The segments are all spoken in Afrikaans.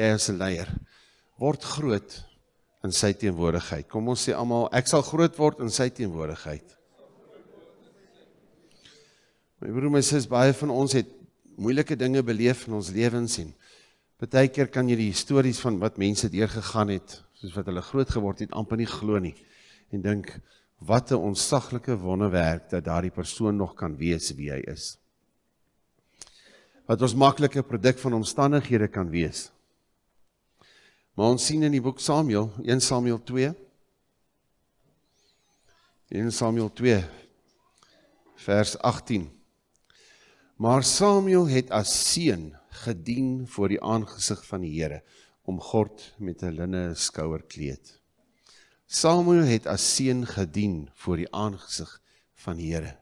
jy as 'n leier word groot in sy teenwoordigheid. Kom ons sê almal, ek sal groot word in sy teenwoordigheid. My broer, my sis, baie van ons het moeilike dinge beleef in ons lewens en baie keer kan jy die stories van wat mense deurgegaan het, soos wat hulle groot geword het, amper nie glo nie en dink wat 'n onsaglike wonderwerk dat daardie persoon nog kan wees wie hy is. Wat ons maklike produk van omstandighede kan wees Maar ons sien in die boek Samuel, 1 Samuel 2. 1 Samuel 2 vers 18. Maar Samuel het as seun gedien voor die aangesig van die Here om God met 'n linne skouerkleed. Samuel het as seun gedien voor die aangesig van die Here.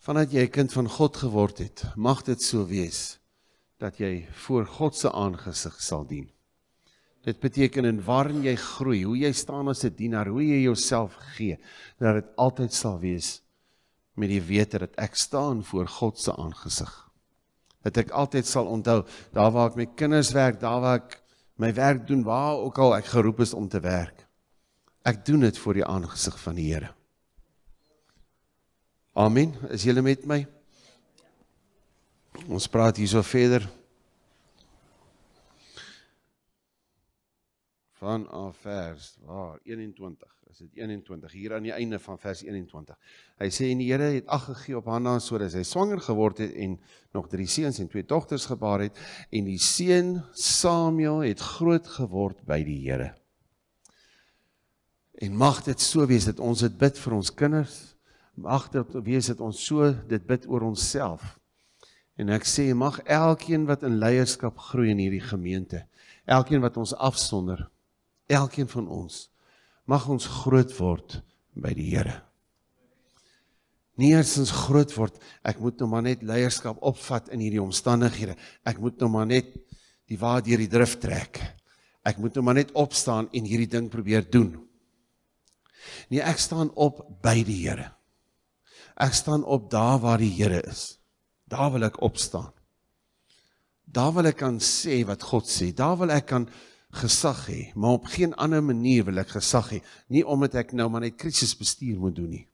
Vandat jy 'n kind van God geword het, mag dit so wees dat jy voor God se aangesig sal dien. Dit beteken in waarin jy groei, hoe jy staan as 'n dienaar, hoe jy jouself gee, dat dit altyd sal wees met die wete dat ek staan voor God se aangesig. Dat ek altyd sal onthou daar waar ek my kinders werk, daar waar ek my werk doen, waar ook al ek geroep is om te werk. Ek doen dit voor die aangesig van die Here. Amen. Is julle met my? Ons praat hierso verder. van af vers waar 21 is dit 21 hier aan die einde van vers 21 hy sê en die Here het ag gegee op Hanna sodat sy swanger geword het en nog drie seuns en twee dogters gebaar het en die seun Samuel het groot geword by die Here en mag dit so wees dat ons dit bid vir ons kinders mag dit wees dat ons so dit bid oor onsself En ek sê mag elkeen wat in leierskap groei in hierdie gemeente, elkeen wat ons afsonder, elkeen van ons mag ons groot word by die Here. Nie eers ons groot word, ek moet nou maar net leierskap opvat in hierdie omstandighede. Ek moet nou maar net die waar deur die drif trek. Ek moet nou maar net opstaan en hierdie ding probeer doen. Nee, ek staan op by die Here. Ek staan op daar waar die Here is. Daar wil ek opstaan. Daar wil ek kan sê wat God sê. Daar wil ek kan gesag hê, maar op geen ander manier wil ek gesag hê. Nie omdat ek nou maar net krisisbestuur moet doen nie.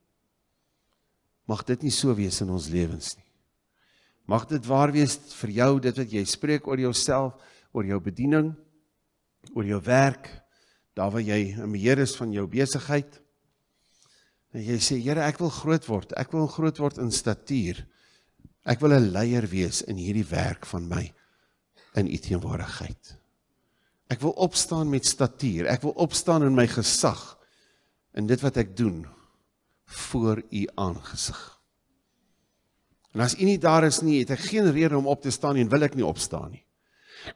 Mag dit nie so wees in ons lewens nie. Mag dit waar wees vir jou dit wat jy spreek oor jouself, oor jou bediening, oor jou werk, daar waar jy 'n beheer is van jou besigheid. En jy sê, Here, ek wil groot word. Ek wil groot word in statuur. Ek wil 'n leier wees in hierdie werk van my in u teenwoordigheid. Ek wil opstaan met statuur. Ek wil opstaan in my gesag in dit wat ek doen voor u aangesig. En as u nie daar is nie, het ek geen rede om op te staan en wil ek nie opstaan nie.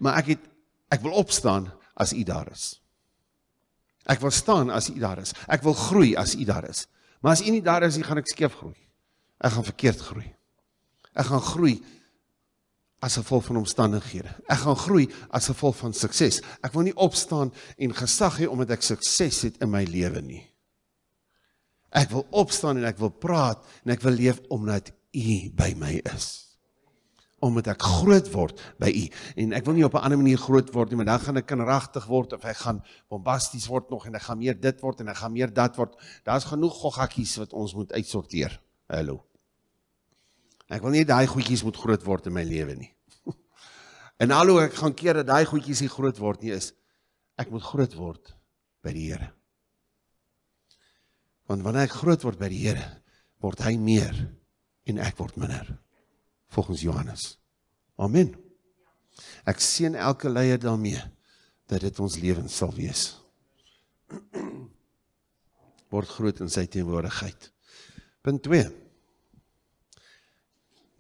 Maar ek het ek wil opstaan as u daar is. Ek wil staan as u daar is. Ek wil groei as u daar is. Maar as u nie daar is nie, gaan ek skeef groei. Ek gaan verkeerd groei. Ek gaan groei as gevolg van omstandighede. Ek gaan groei as gevolg van sukses. Ek wil nie opstaan en gesag hê omdat ek sukses het in my lewe nie. Ek wil opstaan en ek wil praat en ek wil leef omdat U by my is. Omdat ek groot word by U en ek wil nie op 'n ander manier groot word nie, maar dan gaan ek kinderagtig word of ek gaan bombasties word nog en ek gaan meer dit word en ek gaan meer dat word. Daar's genoeg goggakkies wat ons moet uitsorteer. Hallo. Ek wil nie daai goedjies moet groot word in my lewe nie. En alho ek gaan keer dat daai goedjies nie groot word nie is ek moet groot word by die Here. Want wanneer ek groot word by die Here, word hy meer en ek word minder. Volgens Johannes. Amen. Ek seën elke leier daarmee dat dit ons lewens sal wees. Word groot in sy teenwoordigheid. Punt 2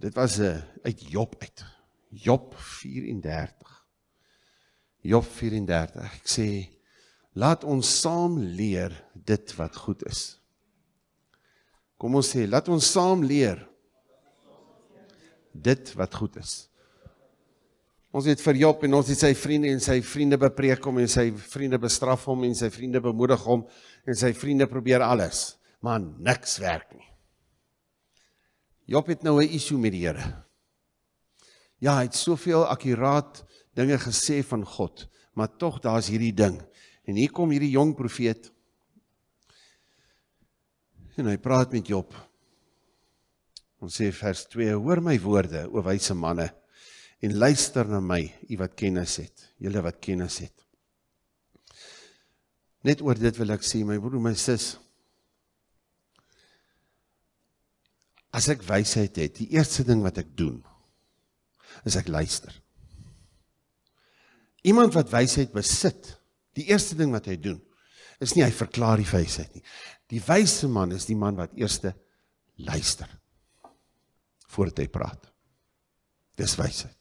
Dit was 'n uh, eh, uit Job uit. Job 34. Job 34. Ek sê laat ons saam leer dit wat goed is. Kom ons sê laat ons saam leer dit wat goed is. Ons het vir Job en ons het sy vriende en sy vriende bepreek hom en sy vriende bestraf hom en sy vriende bemoedig hom en sy vriende probeer alles, maar niks werk nie. Job het nou 'n issue met die Here. Ja, hy het soveel akuraat dinge gesê van God, maar tog daar's hierdie ding. En hier kom hierdie jong profeet en hy praat met Job. Ons sê vers 2: Hoor my woorde, o wyse manne, en luister na my, u wat kennis het, julle wat kennis het. Net oor dit wil ek sê, my broer, my sussie, as ek wysheid het, die eerste ding wat ek doen is ek luister. Iemand wat wysheid besit, die eerste ding wat hy doen is nie hy verklaar die wysheid nie. Die wyse man is die man wat eerste luister voordat hy praat. Dis wysheid.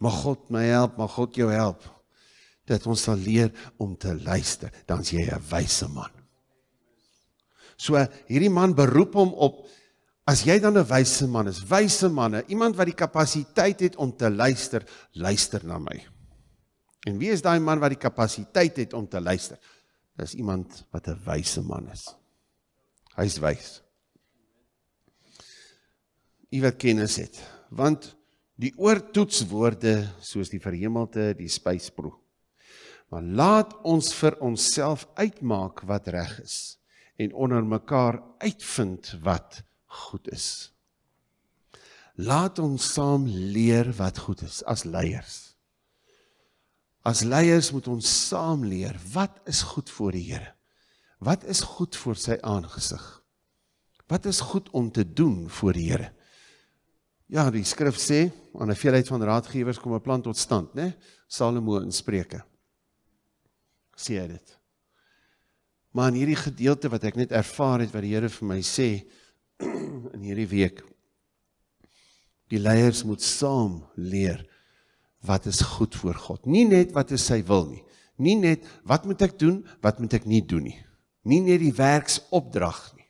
Mag God my help, mag God jou help dat ons sal leer om te luister, dan's jy 'n wyse man. So hierdie man beroep hom op as jy dan 'n wyse man is, wyse manne, iemand wat die kapasiteit het om te luister, luister na my. En wie is daai man wat die kapasiteit het om te luister? Dis iemand wat 'n wyse man is. Hy's wys. Iewat kennis het, want die oortoetswoorde soos die verhemelte, die spysproe. Maar laat ons vir onsself uitmaak wat reg is en onder mekaar uitvind wat goed is. Laat ons saam leer wat goed is as leiers. As leiers moet ons saam leer wat is goed vir die Here. Wat is goed vir sy aangesig? Wat is goed om te doen vir die Here? Ja, die skrif sê, aan 'n veelheid van raadgewers kom 'n plan tot stand, né? Salomo in Spreuke. Sê hy dit. Maar in hierdie gedeelte wat ek net ervaar het wat die Here vir my sê in hierdie week die leiers moet saam leer wat is goed vir God. Nie net wat is sy wil nie. Nie net wat moet ek doen, wat moet ek nie doen nie. Nie net die werksopdrag nie.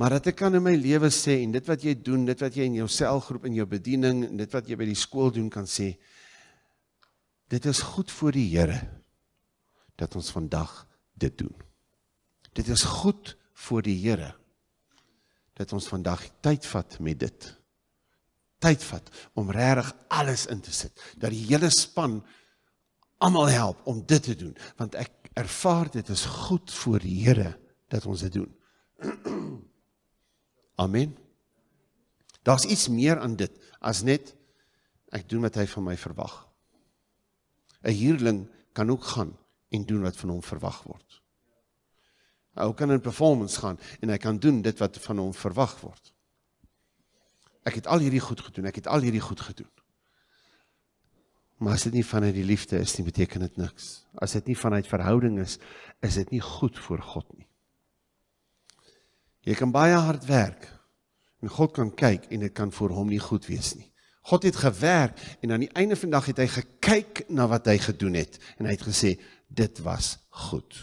Maar dat ek kan in my lewe sê en dit wat jy doen, dit wat jy in jou selgroep en jou bediening en dit wat jy by die skool doen kan sê dit is goed vir die Here dat ons vandag dit doen. Dit is goed vir die Here dat ons vandag tyd vat met dit. Tyd vat om regtig alles in te sit dat die hele span almal help om dit te doen want ek ervaar dit is goed vir die Here dat ons dit doen. Amen. Daar's iets meer aan dit as net ek doen wat hy van my verwag. 'n Huurling kan ook gaan en doen wat van hom verwag word. Hy kan in performance gaan en hy kan doen dit wat van hom verwag word. Ek het al hierdie goed gedoen, ek het al hierdie goed gedoen. Maar as dit nie vanuit die liefde is nie, beteken dit niks. As dit nie vanuit verhouding is, is dit nie goed vir God nie. Jy kan baie hard werk en God kan kyk en dit kan vir hom nie goed wees nie. God het gewerk en aan die einde van die dag het hy gekyk na wat hy gedoen het en hy het gesê dit was goed.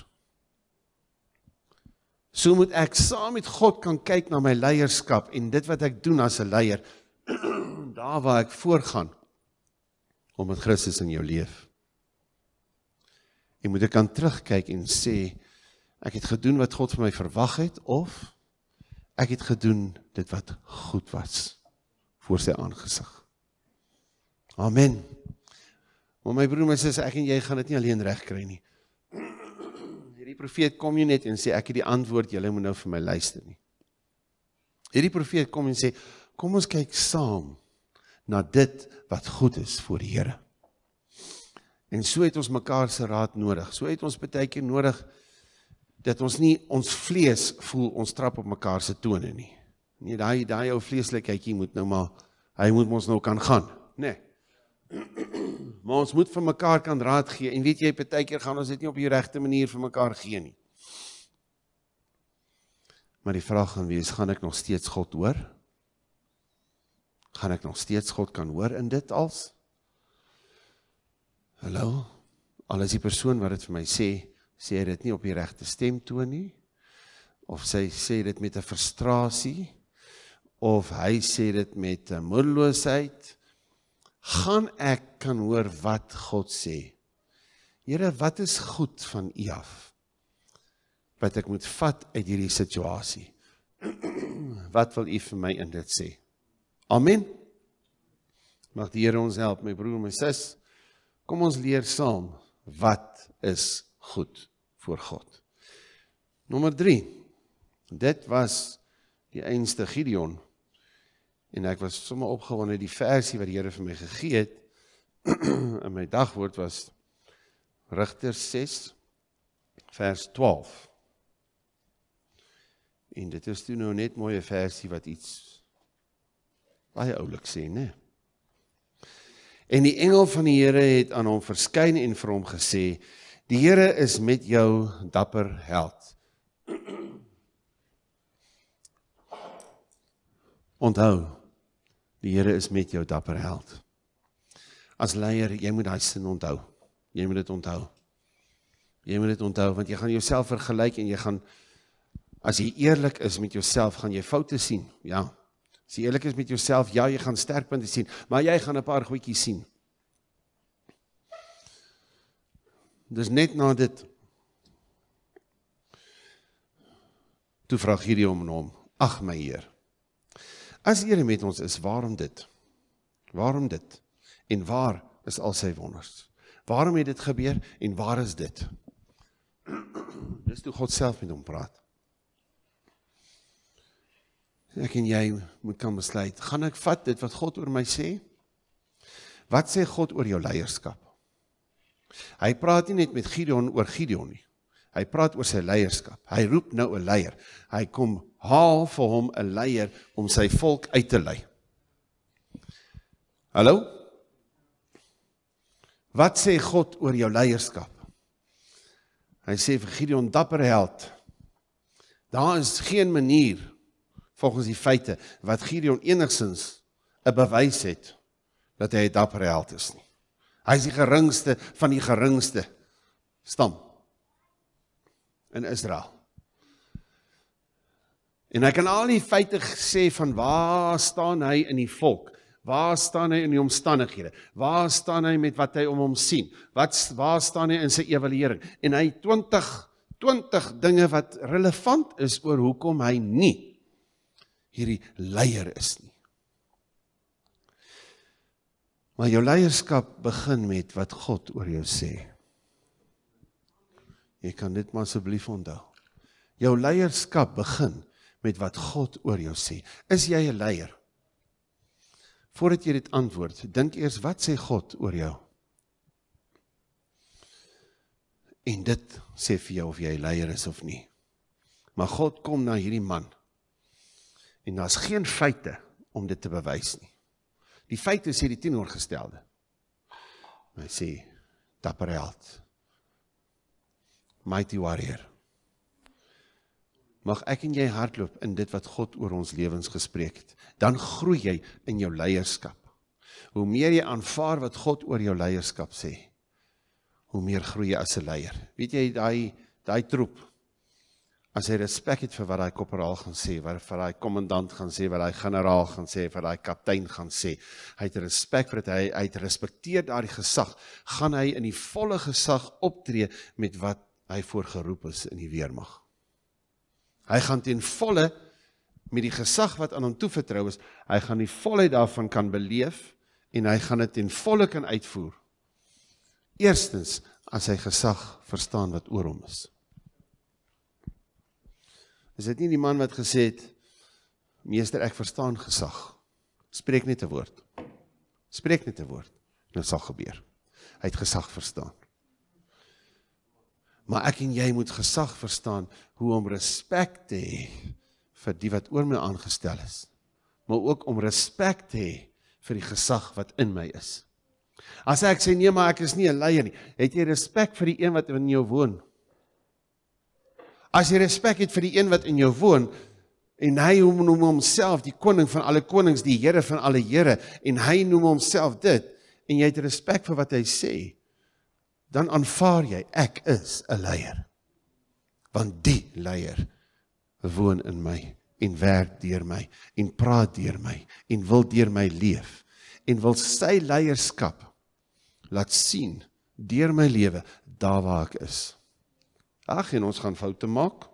So moet ek saam met God kan kyk na my leierskap en dit wat ek doen as 'n leier. Daar waar ek voorgaan om met Christus in jou leef. Jy moet ek kan terugkyk en sê ek het gedoen wat God van my verwag het of ek het gedoen dit wat goed was voor sy aangesig. Amen. Maar my broer my sussie, ek en jy gaan dit nie alleen regkry nie. Hierdie profeet kom nie net en sê ek het die antwoord, julle moet nou vir my luister nie. Hierdie profeet kom en sê kom ons kyk saam na dit wat goed is vir die Here. En so het ons mekaar se raad nodig. So het ons baie keer nodig dat ons nie ons vlees voel ons trap op mekaar se tone nie. Nee, daai daai ou vleeslikheidjie moet nou maar hy moet ons nou kan gaan, nê? Nee. maar ons moet vir mekaar kan raad gee en weet jy baie keer gaan ons dit nie op die regte manier vir mekaar gee nie. Maar die vraag gaan wees, gaan ek nog steeds God hoor? Gaan ek nog steeds God kan hoor in dit als? Hallo. Al is die persoon wat dit vir my sê, sê dit nie op die regte stemtoon nie of sy sê dit met 'n frustrasie of hy sê dit met 'n moedeloosheid gaan ek kan hoor wat God sê. Here, wat is goed van U af? Wat ek moet vat uit hierdie situasie? wat wil U vir my in dit sê? Amen. Mag die Here ons help, my broer, my sis. Kom ons leer saam wat is goed voor God. Nommer 3. Dit was die einste Gideon en ek was sommer opgewonde die versie wat die Here vir my gegee het in my dagwoord was Rigters 6 vers 12. En dit is toe nou net mooi 'n versie wat iets baie oulik sê, né? En die engel van die Here het aan hom verskyn en vir hom gesê: "Die Here is met jou, dapper held." Onthou, Die Here is met jou dapper held. As leier, jy moet daai sin onthou. Jy moet dit onthou. Jy moet dit onthou want jy gaan jouself vergelyk en jy gaan as jy eerlik is met jouself, gaan jy foute sien. Ja. As jy eerlik is met jouself, ja, jy gaan sterkpunte sien, maar jy gaan 'n paar goedjies sien. Dis net na dit. Toe vra Gideon hom en hom: "Ag my Here, As Here met ons is, waarom dit? Waarom dit? En waar is al sy wonders? Waarom het dit gebeur en waar is dit? Dis toe God self met hom praat. Ek en jy moet kan besluit, gaan ek vat dit wat God oor my sê? Wat sê God oor jou leierskap? Hy praat nie net met Gideon oor Gideon nie. Hy praat oor sy leierskap. Hy roep nou 'n leier. Hy kom haal vir hom 'n leier om sy volk uit te lei. Hallo? Wat sê God oor jou leierskap? Hy sê vir Gideon dapper held. Daar is geen manier volgens die feite wat Gideon enigsins 'n bewys het dat hy 'n dapper held is nie. Hy is die geringste van die geringste stam in Israel. En hy kan al die feite sê van waar staan hy in die volk? Waar staan hy in die omstandighede? Waar staan hy met wat hy om hom sien? Wat waar staan hy in sy evaluering? En hy 20 20 dinge wat relevant is oor hoekom hy nie hierdie leier is nie. Maar jou leierskap begin met wat God oor jou sê. Jy kan dit maar asseblief onthou. Jou leierskap begin met wat God oor jou sê. Is jy 'n leier? Voordat jy dit antwoord, dink eers wat sê God oor jou? En dit sê vir jou of jy 'n leier is of nie. Maar God kom na hierdie man. En daar's geen feite om dit te bewys nie. Die feite sê die teenoorgestelde. Hy sê dapper held, Mighty Warrior. Mag ek en jy hardloop in dit wat God oor ons lewens gespreek het. Dan groei jy in jou leierskap. Hoe meer jy aanvaar wat God oor jou leierskap sê, hoe meer groei jy as 'n leier. Weet jy daai daai troep as hy respek het vir wat daai korporaal gaan sê, wat vir daai kommandant gaan sê, wat daai generaal gaan sê, wat daai kaptein gaan sê. Hy het respek vir dit. Hy hy het respekteer daai gesag. Gaan hy in die volle gesag optree met wat hy voor geroep is in die weermag. Hy gaan ten volle met die gesag wat aan hom toevertrou is, hy gaan die volheid daarvan kan beleef en hy gaan dit ten volle kan uitvoer. Eerstens as hy gesag verstaan wat oor hom is. Is dit nie die man wat gesê het meester ek verstaan gesag. Spreek net 'n woord. Spreek net 'n woord en dit sal gebeur. Hy het gesag verstaan. Maar ek en jy moet gesag verstaan hoe om respek te hê vir die wat oor my aangestel is, maar ook om respek te hê vir die gesag wat in my is. As ek sê nee, maar ek is nie 'n leier nie, het jy respek vir die een wat in jou woon? As jy respek het vir die een wat in jou woon en hy noem homself die koning van alle konings, die Here van alle Here en hy noem homself dit en jy het respek vir wat hy sê, dan aanvaar jy ek is 'n leier. Want die leier woon in my en werk deur my en praat deur my en wil deur my leef en wil sy leierskap laat sien deur my lewe daar waar ek is. Ag en ons gaan foute maak.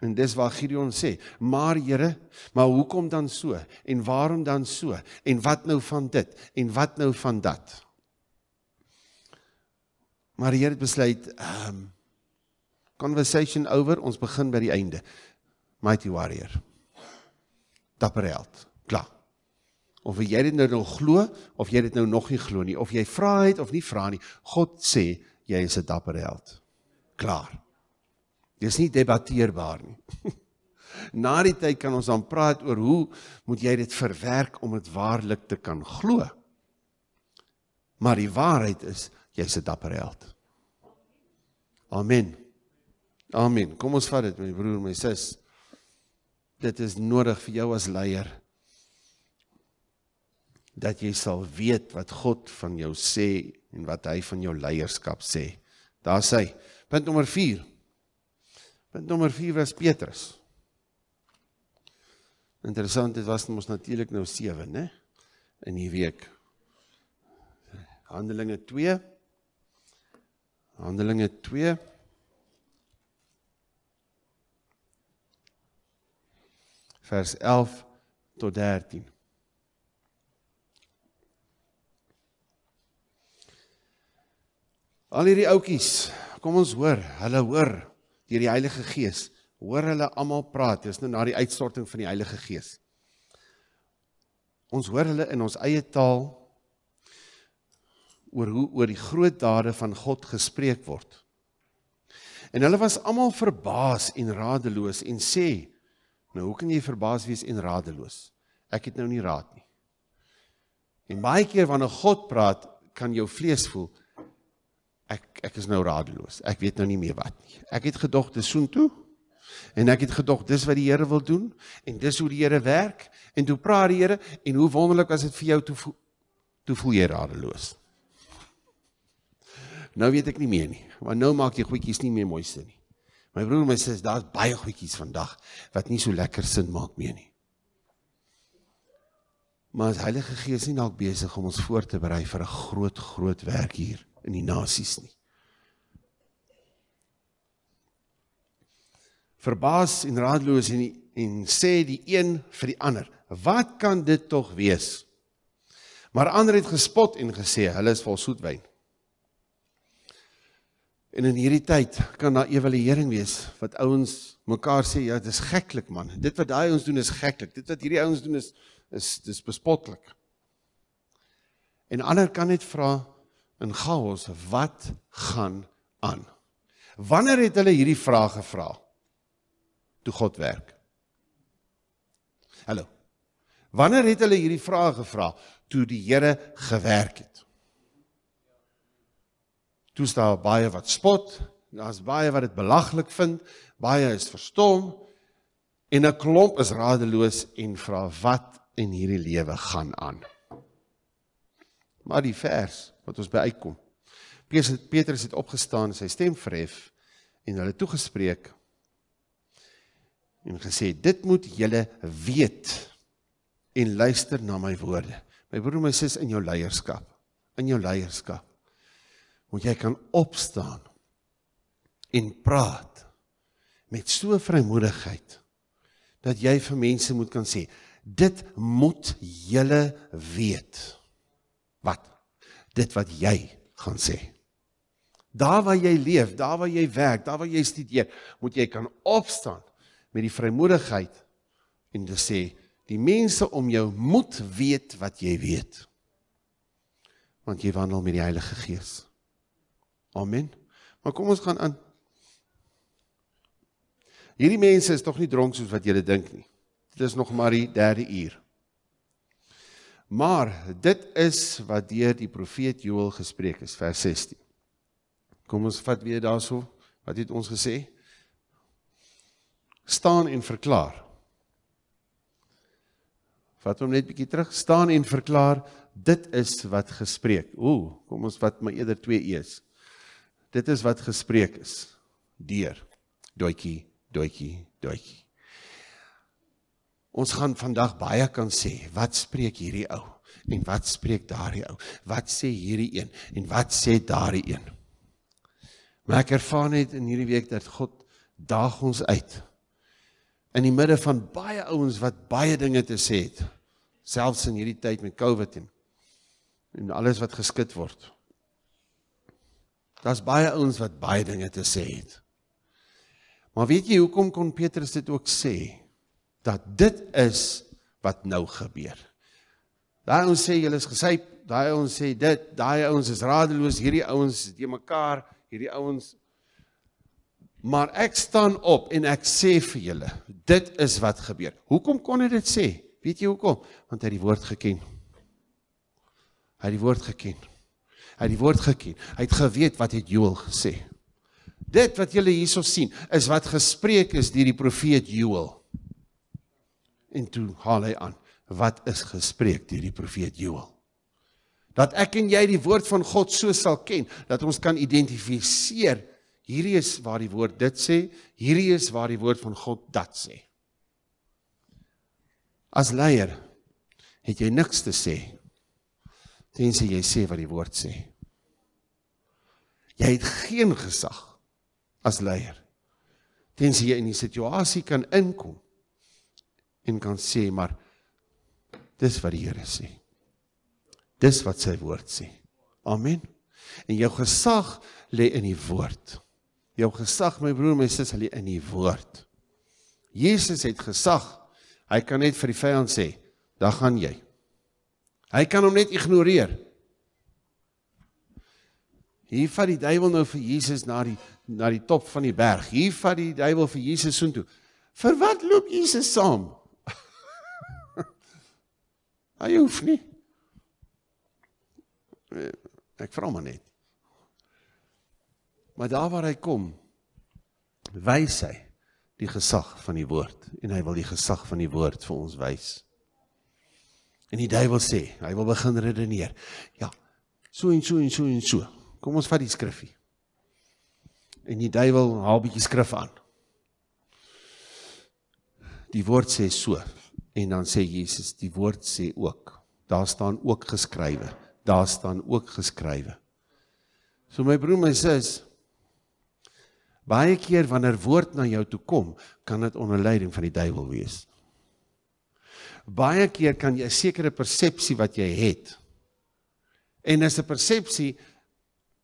En dis wat Gideon sê, maar Here, maar hoekom dan so? En waarom dan so? En wat nou van dit? En wat nou van dat? Maar die Here het besluit ehm um, conversation over, ons begin by die einde. Mighty warrior. Dapper held. Klaar. Of jy dit nou nog glo of jy dit nou nog nie glo nie, of jy vra het of nie vra nie, God sê jy is 'n dapper held. Klaar. Dis nie debatteerbaar nie. Na die tyd kan ons dan praat oor hoe moet jy dit verwerk om dit waarlik te kan glo. Maar die waarheid is jy's 'n dapper held. Amen. Amen. Kom ons vat dit my broer, my sis. Dit is nodig vir jou as leier dat jy sal weet wat God van jou sê en wat hy van jou leierskap sê. Daar sê punt nommer 4. Punt nommer 4 was Petrus. Interessant, dit was mos natuurlik nou 7, né? In die week. Handelinge Handelinge 2 vers 11 tot 13. Al hierdie ouetjies, kom ons hoor, hulle hoor deur die Heilige Gees, hoor hulle almal praat, dis nou na die uitstorting van die Heilige Gees. Ons hoor hulle in ons eie taal oor hoe oor die groot dade van God gespreek word. En hulle was almal verbaas en radeloos en sê: "Nou hoe kan jy verbaas wees en radeloos? Ek het nou nie raad nie." En baie keer wanneer God praat, kan jou vlees voel ek ek is nou radeloos. Ek weet nou nie meer wat nie. Ek het gedog te soen toe en ek het gedog dis wat die Here wil doen en dis hoe die Here werk en toe praat die Here en hoe wonderlik was dit vir jou toe toe voel jy radeloos. Nou weet ek nie meer nie. Maar nou maak die goedjies nie meer mooi sin nie. My broer my sê daar's baie goedjies vandag wat nie so lekker sin maak meer nie. Maar die Heilige Gees is dalk besig om ons voor te berei vir 'n groot groot werk hier in die nasies nie. Verbaas en raadloos en die, en sê die een vir die ander, "Wat kan dit tog wees?" Maar ander het gespot en gesê, "Hulle is vol soetwyn." En in hierdie tyd kan daar evaluering wees wat ouens mekaar sê ja, dis geklik man. Dit wat daai ouens doen is geklik. Dit wat hierdie ouens doen is is dis bespotlik. En ander kan net vra in chaos wat gaan aan. Wanneer het hulle hierdie vraag gevra? Toe God werk. Hallo. Wanneer het hulle hierdie vraag gevra? Toe die Here gewerk het. Toe is daar baie wat spot, daar's baie wat dit belaglik vind, baie is verstom en 'n klomp is radeloos en vra wat in hierdie lewe gaan aan. Maar die vers wat ons by uitkom. Petrus het opgestaan, sy stem verhef en hulle toegespreek en gesê dit moet julle weet en luister na my woorde. My broer en my sis in jou leierskap, in jou leierskap want jy kan opstaan en praat met so vrymoedigheid dat jy vir mense moet kan sê dit moet julle weet wat dit wat jy gaan sê daar waar jy leef daar waar jy werk daar waar jy studeer moet jy kan opstaan met die vrymoedigheid en dit sê die mense om jou moet weet wat jy weet want jy wandel met die Heilige Gees Amen. Maar kom ons gaan aan. Hierdie mense is tog nie dronk soos wat julle dink nie. Dit is nog maar die 3de uur. Maar dit is wat deur die profeet Joël gespreek is vers 16. Kom ons vat weer daarso wat het ons gesê? staan en verklaar. Vat hom net bietjie terug, staan en verklaar, dit is wat gespreek. Ooh, kom ons vat maar eerder 2 e's dit is wat gespreek is deur doetjie doetjie doetjie ons gaan vandag baie kan sê wat spreek hierdie ou en wat spreek daardie ou wat sê hierdie een en wat sê daardie een maar ek ervaar net in hierdie week dat God daag ons uit in die midde van baie ouens wat baie dinge te sê het selfs in hierdie tyd met COVID en en alles wat geskit word Daar's baie ouens wat baie dinge te sê het. Maar weet jy hoekom kon Petrus dit ook sê? Dat dit is wat nou gebeur. Daai ouens sê julle is gesy, daai ouens sê dit, daai ouens is radeloos, hierdie ouens is te mekaar, hierdie ouens Maar ek staan op en ek sê vir julle, dit is wat gebeur. Hoekom kon hy dit sê? Weet jy hoekom? Want hy het die woord geken. Hy het die woord geken. Hy het die woord geken. Hy het geweet wat het Joël gesê. Dit wat julle hierso sien is wat gespreek is deur die profeet Joël. En toe haal hy aan, wat is gespreek deur die profeet Joël? Dat ek en jy die woord van God so sal ken dat ons kan identifiseer hierdie is waar die woord dit sê, hierdie is waar die woord van God dat sê. As leier het jy niks te sê tensy jy sê wat die woord sê. Jy het geen gesag as leier. Tensy jy in die situasie kan inkom en kan sê maar dis wat die Here sê. Dis wat sy woord sê. Amen. En jou gesag lê in die woord. Jou gesag, my broer, my sussie, lê in die woord. Jesus het gesag. Hy kan net vir die vyand sê, "Da gaan jy." Hy kan hom net ignoreer. Hier vat die duiwel nou vir Jesus na die na die top van die berg. Hier vat die duiwel vir Jesus soontoe. Vir wat loop Jesus saam? Hy hoef nie. Eh, ek vra maar net. Maar daar waar hy kom, wys hy die gesag van die woord en hy wil die gesag van die woord vir ons wys. En die duiwel sê, hy wil begin redeneer. Ja. So en so en so en so. Kom ons vat die skrifie. En die duiwel haal bietjie skrif aan. Die woord sê so en dan sê Jesus, die woord sê ook. Daar staan ook geskrywe. Daar staan ook geskrywe. So my broer, my sis, baie keer wanneer woord na jou toe kom, kan dit onder leiding van die duiwel wees. Baie keer kan jy 'n sekere persepsie wat jy het. En dis 'n persepsie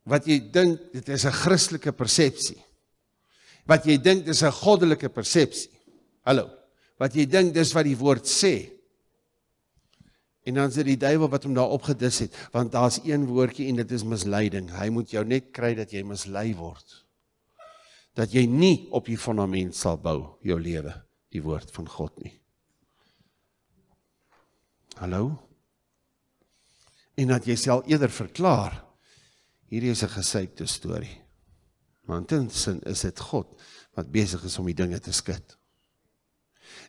wat jy dink dit is 'n Christelike persepsie. Wat jy dink dis 'n goddelike persepsie. Hallo. Wat jy dink dis wat die woord sê. En dan sit die duiwel wat hom daar opgedis het, want daar's een woordjie en dit is misleiding. Hy moet jou net kry dat jy mislei word. Dat jy nie op die fondament sal bou jou lewe, die woord van God nie. Hallo. En dat jy self eerder verklaar hierdie is 'n gesuikte storie. Want intussen is dit God wat besig is om die dinge te skud.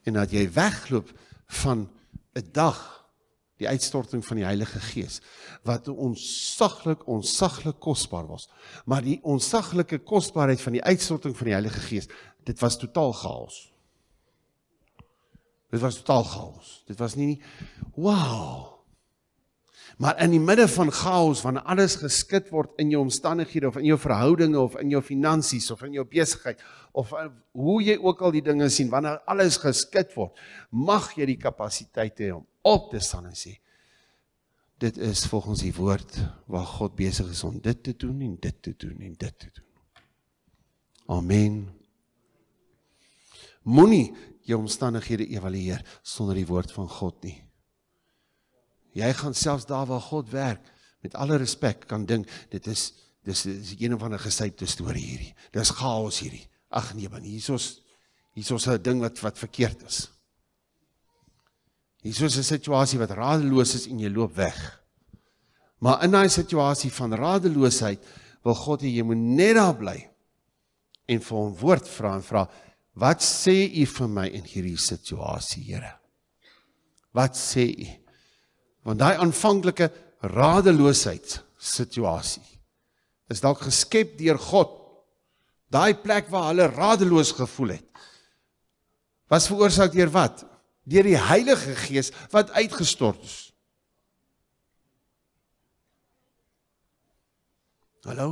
En dat jy wegloop van 'n dag die uitstorting van die Heilige Gees wat onsaglik onsaglik kosbaar was. Maar die onsaglike kosbaarheid van die uitstorting van die Heilige Gees, dit was totaal chaos. Dit was totaal chaos. Dit was nie wow Maar in die midde van chaos wanneer alles geskit word in jou omstandighede of in jou verhoudinge of in jou finansies of in jou besigheid of hoe jy ook al die dinge sien wanneer alles geskit word, mag jy die kapasiteit hê om op te staan en sê dit is volgens die woord waar God besig is om dit te doen en dit te doen en dit te doen. Amen. Moenie jou omstandighede evalueer sonder die woord van God nie jy gaan selfs daar waar God werk met alle respek kan dink dit is dis is een van 'n gesyte storie hierdie. Dis chaos hierdie. Ag nee, man, hiersoos hiersoos 'n ding wat wat verkeerd is. Hiersoos 'n situasie wat radeloos is en jy loop weg. Maar in daai situasie van radeloosheid wil God hê jy moet net daar bly en vir hom woord vra en vra wat sê u vir my in hierdie situasie, Here? Wat sê u? Want daai aanvanklike radeloosheid situasie is dalk geskep deur God. Daai plek waar hulle radeloos gevoel het was veroorsaak deur wat? Deur die Heilige Gees wat uitgestort is. Hallo.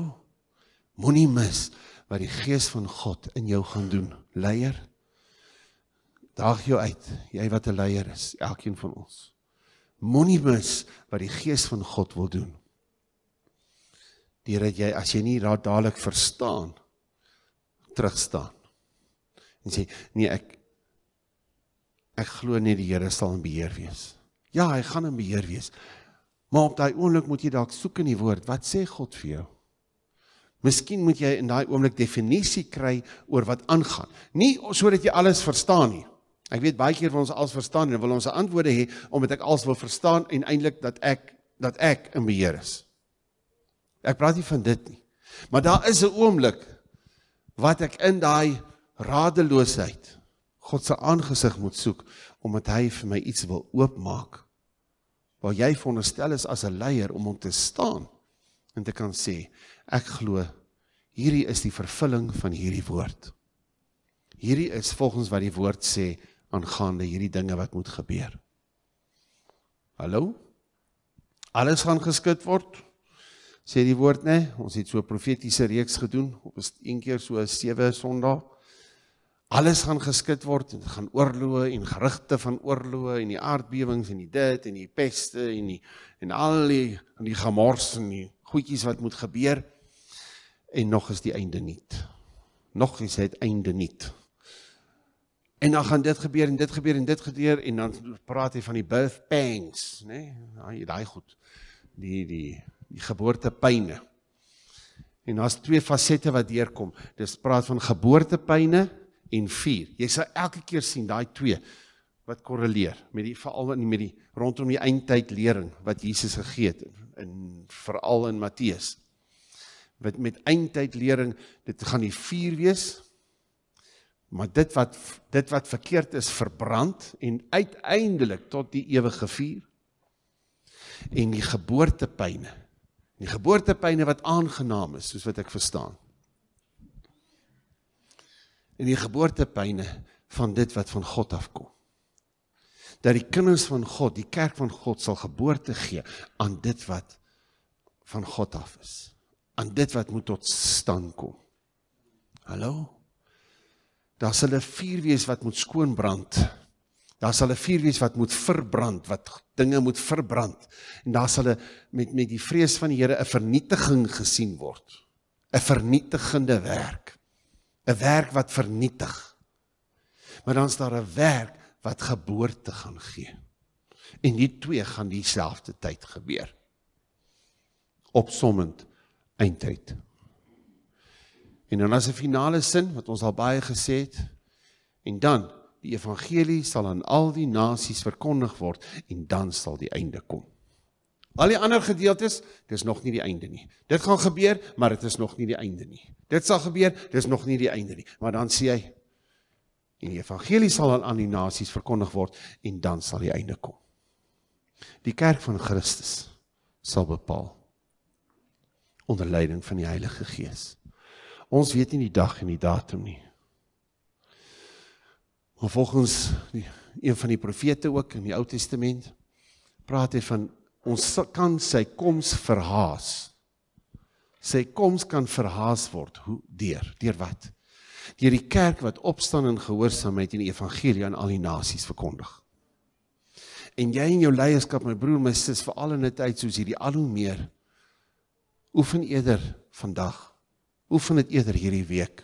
Moenie mis wat die Gees van God in jou gaan doen, leier. Daag jou uit, jy wat 'n leier is, elkeen van ons moenie mis wat die gees van God wil doen. Deur dat jy as jy nie raad dadelik verstaan terugstaan. En sê nee ek ek glo nie die Here sal in beheer wees. Ja, hy gaan in beheer wees. Maar op daai oomblik moet jy dalk soek in die woord. Wat sê God vir jou? Miskien moet jy in daai oomblik definisie kry oor wat aangaan. Nie sodat jy alles verstaan nie. Ek weet baie keer wil ons alles verstaan en wil ons antwoorde hê omdat ek alles wil verstaan en eintlik dat ek dat ek in beheer is. Ek praat nie van dit nie. Maar daar is 'n oomblik wat ek in daai radeloosheid God se aangesig moet soek omdat hy vir my iets wil oopmaak waar jy veronderstel is as 'n leier om om te staan en te kan sê ek glo hierdie is die vervulling van hierdie woord. Hierdie is volgens wat die woord sê aangaande hierdie dinge wat moet gebeur. Hallo. Alles gaan geskit word. Sê die woord nê, ons het so 'n profetiese reeks gedoen op 'n keer so 'n sewe Sondag. Alles gaan geskit word en gaan oorloë en gerugte van oorloë en die aardbewings en die dit en die peste en die en al die en die gemors en die goedjies wat moet gebeur en nog is die einde nie. Nog is dit einde nie. En dan gaan dit gebeur en dit gebeur en dit gebeur en dan praat jy van die birth pains, né? Nee? Daai goed. Die die die geboortepyne. En daar's twee fasette wat deurkom. Dis praat van geboortepyne en vuur. Jy sal elke keer sien daai twee wat korreleer met die veral in met die rondom die eindtyd lering wat Jesus gegee het in veral in Matteus. Wat met eindtyd lering, dit gaan die vuur wees maar dit wat dit wat verkeerd is verbrand en uiteindelik tot die ewige vuur en die geboortepyne die geboortepyne wat aangenaam is soos wat ek verstaan en die geboortepyne van dit wat van God afkom dat die kinders van God die kerk van God sal geboorte gee aan dit wat van God af is aan dit wat moet tot stand kom hallo daar sal 'n vuur wees wat moet skoon brand. Daar sal 'n vuur wees wat moet verbrand, wat dinge moet verbrand. En daar sal 'n met met die vrees van die Here 'n vernietiging gesien word. 'n Vernietigende werk. 'n Werk wat vernietig. Maar dan is daar 'n werk wat geboorte gaan gee. En die twee gaan dieselfde tyd gebeur. Opsommend eindtyd. En dan as 'n finale sin wat ons al baie gesê het, en dan die evangelie sal aan al die nasies verkondig word en dan sal die einde kom. Al die ander gedeeltes, dis nog nie die einde nie. Dit gaan gebeur, maar dit is nog nie die einde nie. Dit sal gebeur, dis nog nie die einde nie. Maar dan sê hy en die evangelie sal aan die nasies verkondig word en dan sal die einde kom. Die kerk van Christus sal bepaal onder leiding van die Heilige Gees ons weet nie die dag en die datum nie. Maar volgens die, een van die profete ook in die Ou Testament praat hy van ons kan sy koms verhaas. Sy koms kan verhaas word. Hoe deur? Deur wat? Deur die kerk wat opstaan in gehoorsaamheid en die evangelie aan al die nasies verkondig. En jy en jou leierskap, my broer, my sis, veral in 'n tyd soos hierdie al hoe meer oefen eerder vandag Oefen dit eerder hierdie week.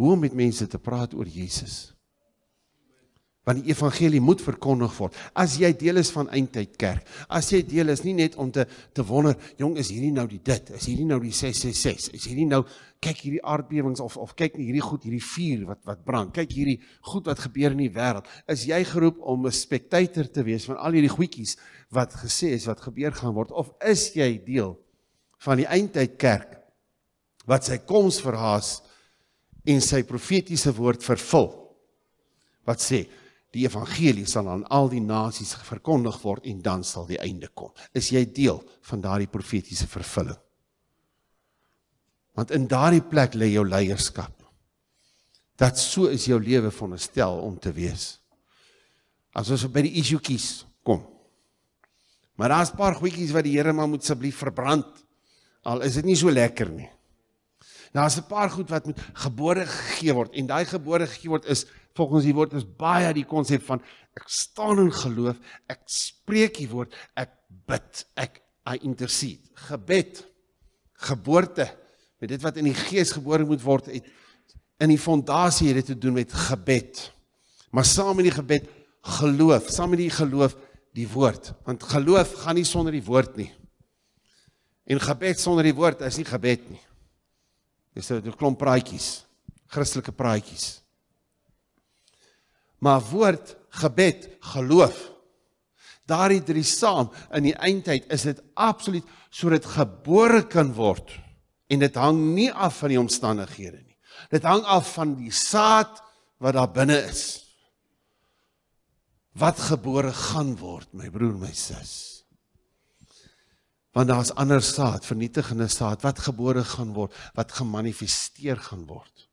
Hoe om met mense te praat oor Jesus. Want die evangelie moet verkondig word. As jy deel is van Eindtyd Kerk, as jy deel is nie net om te te wonder, jong, is hierdie nou die dit? Is hierdie nou die 666? Is hierdie nou kyk hierdie aardbewings of of kyk hierdie goed, hierdie vuur wat wat brand. Kyk hierdie goed wat gebeur in die wêreld. Is jy geroep om 'n spektator te wees van al hierdie goedjies wat gesê is wat gebeur gaan word of is jy deel van die Eindtyd Kerk? wat sy koms verhaas en sy profetiese woord vervul. Wat sê die evangelie sal aan al die nasies verkondig word en dan sal die einde kom. Is jy deel van daardie profetiese vervulling? Want in daardie plek lê jou leierskap. Dat so is jou lewe veronderstel om te wees. As ons by die isuetjies kom. Maar daar's 'n paar goedjies wat die Here maar moet asb lief verbrand. Al is dit nie so lekker nie. Daar's 'n paar goed wat moet gebore gegee word en daai gebore gegee word is volgens die woord is baie die konsep van ek staan in geloof, ek spreek die woord, ek bid, ek I intercede. Gebed, geboorte met dit wat in die gees gebore moet word uit in die fondasie het dit te doen met gebed. Maar saam met die gebed geloof, saam met die geloof die woord, want geloof gaan nie sonder die woord nie. En gebed sonder die woord is nie gebed nie. Dis 'n klomp praatjies, Christelike praatjies. Maar woord, gebed, geloof. Daardie drie saam in die eindheid is dit absoluut sodat gebore kan word en dit hang nie af van die omstandighede nie. Dit hang af van die saad wat daar binne is. Wat gebore gaan word, my broer, my sussie want daar's ander saad, vernietigende saad wat gebore gaan word, wat gemanifesteer gaan word.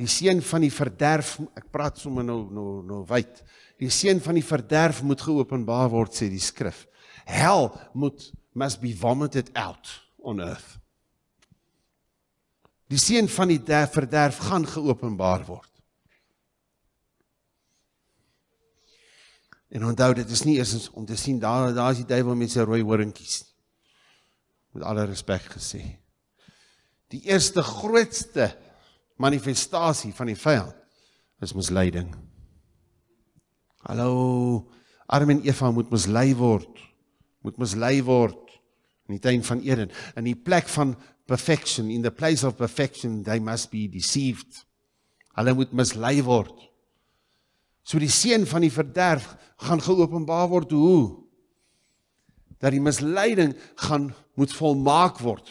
Die seun van die verderf, ek praat sommer nou nou nou wyd. Die seun van die verderf moet geopenbaar word sê die skrif. Hell moet must be vomited out on earth. Die seun van die verderf gaan geopenbaar word. En onthou dit is nie eers om te sien daar daar is die duiwel met sy rooi horingkies nie. Met alle respek gesê. Die eerste grootste manifestasie van die vyand is misleiding. Hallo, Adam en Eva moet mislei word. Moet mislei word in die tuin van Eden, in die plek van perfection, in the place of perfection they must be deceived. Hulle moet mislei word. So die seën van die verderf gaan geopenbaar word hoe dat die misleiding gaan moet volmaak word.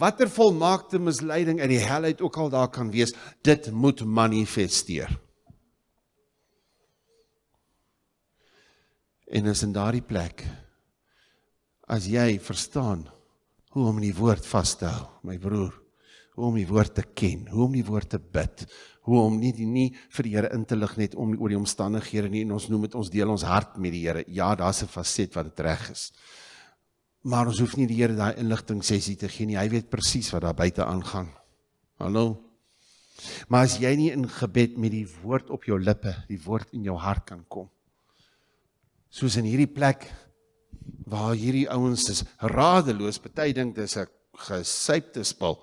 Watter volmaakte misleiding in die helheid ook al daar kan wees, dit moet manifesteer. En is in daardie plek as jy verstaan hoe om in die woord vas te hou, my broer hoe om die woord te ken, hoe om die woord te bid, hoe om nie nie vir die Here in te lig net om oor die omstandighede nie en ons noem dit ons deel ons hart met die Here. Ja, daar's 'n faset wat dit reg is. Maar ons hoef nie die Here daai inligting sessie te gee nie. Hy weet presies wat daar buite aangaan. Hallo. Maar as jy nie in gebed met die woord op jou lippe, die woord in jou hart kan kom. Soos in hierdie plek waar hierdie ouens is radeloos, party dink dis 'n gesypte spul.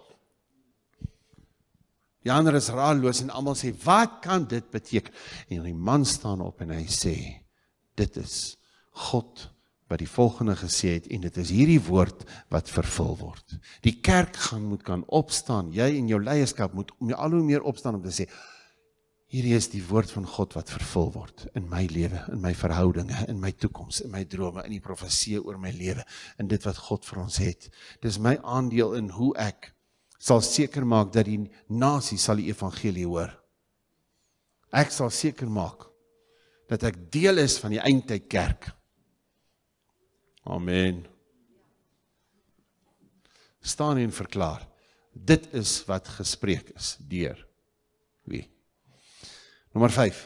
Janer is raadloos en almal sê wat kan dit beteken? En die man staan op en hy sê dit is God wat die volgende gesê het en dit is hierdie woord wat vervul word. Die kerk gaan moet kan opstaan. Jy en jou leierskap moet om al hoe meer opstaan om te sê hierdie is die woord van God wat vervul word in my lewe, in my verhoudinge, in my toekoms, in my drome, in die profeseë oor my lewe, in dit wat God vir ons het. Dis my aandeel in hoe ek sal seker maak dat die nasie sal die evangelie hoor. Ek sal seker maak dat ek deel is van die eindtyd kerk. Amen. staan en verklaar. Dit is wat gespreek is deur wie? Nommer 5.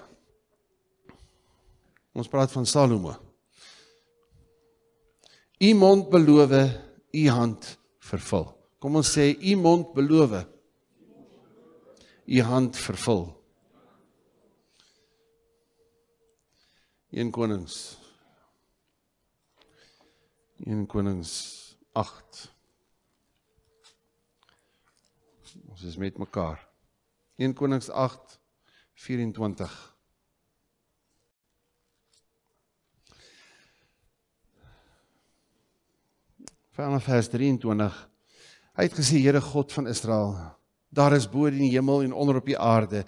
Ons praat van Salomo. U mond belowe, u hand vervul. Kom ons sê u mond beloof. U hand vervul. 1 Konings 1 Konings 8 Ons is met mekaar. 1 Konings 8 24 Vanaf vers 23 Hy het gesê Here God van Israel, daar is bo in die hemel en onder op die aarde